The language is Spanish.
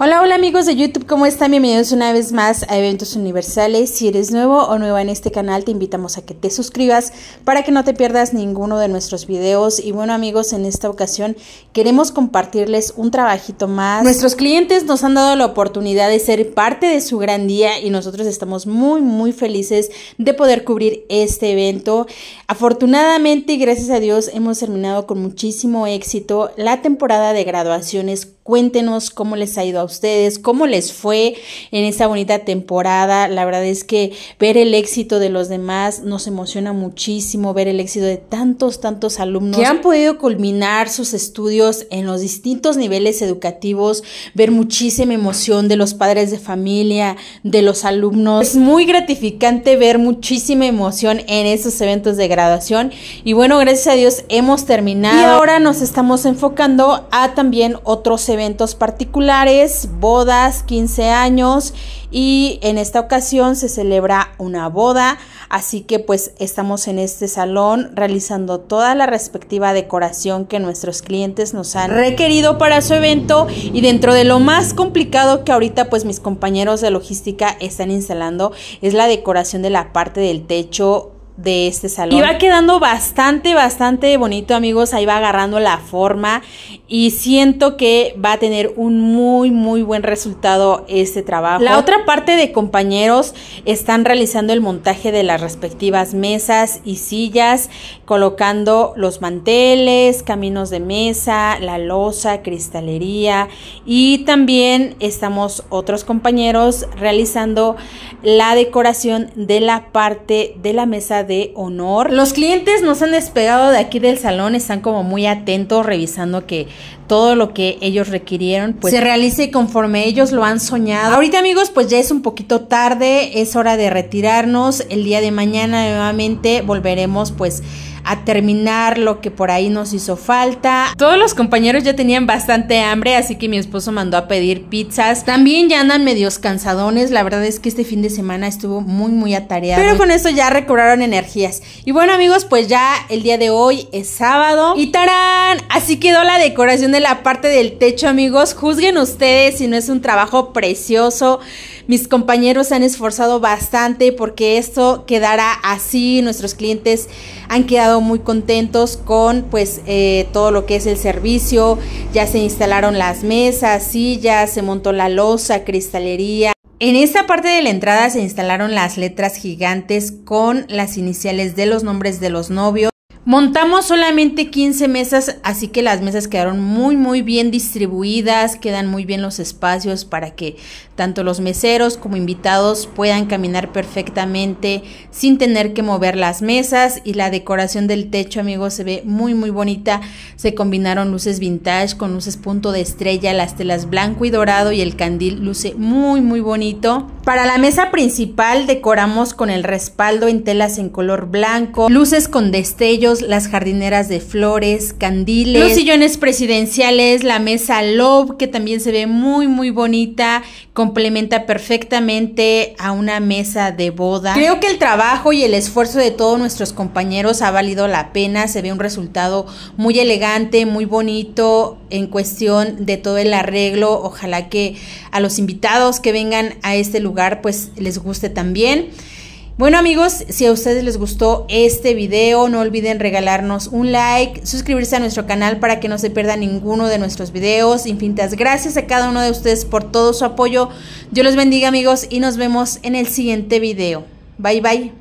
Hola, hola amigos de YouTube, ¿cómo están? Bienvenidos una vez más a Eventos Universales. Si eres nuevo o nueva en este canal, te invitamos a que te suscribas para que no te pierdas ninguno de nuestros videos. Y bueno amigos, en esta ocasión queremos compartirles un trabajito más. Nuestros clientes nos han dado la oportunidad de ser parte de su gran día y nosotros estamos muy, muy felices de poder cubrir este evento. Afortunadamente y gracias a Dios hemos terminado con muchísimo éxito la temporada de graduaciones. Cuéntenos cómo les ha ido a ustedes, cómo les fue en esta bonita temporada. La verdad es que ver el éxito de los demás nos emociona muchísimo, ver el éxito de tantos, tantos alumnos que han podido culminar sus estudios en los distintos niveles educativos, ver muchísima emoción de los padres de familia, de los alumnos. Es muy gratificante ver muchísima emoción en esos eventos de graduación. Y bueno, gracias a Dios hemos terminado. Y ahora nos estamos enfocando a también otros eventos particulares bodas, 15 años y en esta ocasión se celebra una boda, así que pues estamos en este salón realizando toda la respectiva decoración que nuestros clientes nos han requerido para su evento y dentro de lo más complicado que ahorita pues mis compañeros de logística están instalando es la decoración de la parte del techo de este salón. Y va quedando bastante, bastante bonito, amigos. Ahí va agarrando la forma y siento que va a tener un muy, muy buen resultado este trabajo. La otra parte de compañeros están realizando el montaje de las respectivas mesas y sillas, colocando los manteles, caminos de mesa, la losa, cristalería y también estamos otros compañeros realizando la decoración de la parte de la mesa de honor. Los clientes nos han despegado de aquí del salón, están como muy atentos revisando que todo lo que ellos requirieron pues se realice conforme ellos lo han soñado. Ahorita amigos pues ya es un poquito tarde, es hora de retirarnos. El día de mañana nuevamente volveremos pues a terminar lo que por ahí nos hizo falta. Todos los compañeros ya tenían bastante hambre, así que mi esposo mandó a pedir pizzas. También ya andan medios cansadones, la verdad es que este fin de semana estuvo muy muy atareado. Pero con esto ya recobraron energías. Y bueno amigos, pues ya el día de hoy es sábado. Y tarán, así quedó la decoración de la parte del techo amigos. Juzguen ustedes si no es un trabajo precioso. Mis compañeros se han esforzado bastante porque esto quedará así. Nuestros clientes han quedado muy contentos con pues eh, todo lo que es el servicio, ya se instalaron las mesas, sillas, se montó la losa, cristalería. En esta parte de la entrada se instalaron las letras gigantes con las iniciales de los nombres de los novios Montamos solamente 15 mesas, así que las mesas quedaron muy muy bien distribuidas, quedan muy bien los espacios para que tanto los meseros como invitados puedan caminar perfectamente sin tener que mover las mesas y la decoración del techo, amigos, se ve muy muy bonita. Se combinaron luces vintage con luces punto de estrella, las telas blanco y dorado y el candil luce muy muy bonito. Para la mesa principal decoramos con el respaldo en telas en color blanco, luces con destellos, las jardineras de flores, candiles, los sillones presidenciales, la mesa love que también se ve muy muy bonita, complementa perfectamente a una mesa de boda. Creo que el trabajo y el esfuerzo de todos nuestros compañeros ha valido la pena, se ve un resultado muy elegante, muy bonito en cuestión de todo el arreglo. Ojalá que a los invitados que vengan a este lugar pues les guste también. Bueno amigos, si a ustedes les gustó este video, no olviden regalarnos un like, suscribirse a nuestro canal para que no se pierda ninguno de nuestros videos. Infinitas gracias a cada uno de ustedes por todo su apoyo. Yo los bendiga amigos y nos vemos en el siguiente video. Bye bye.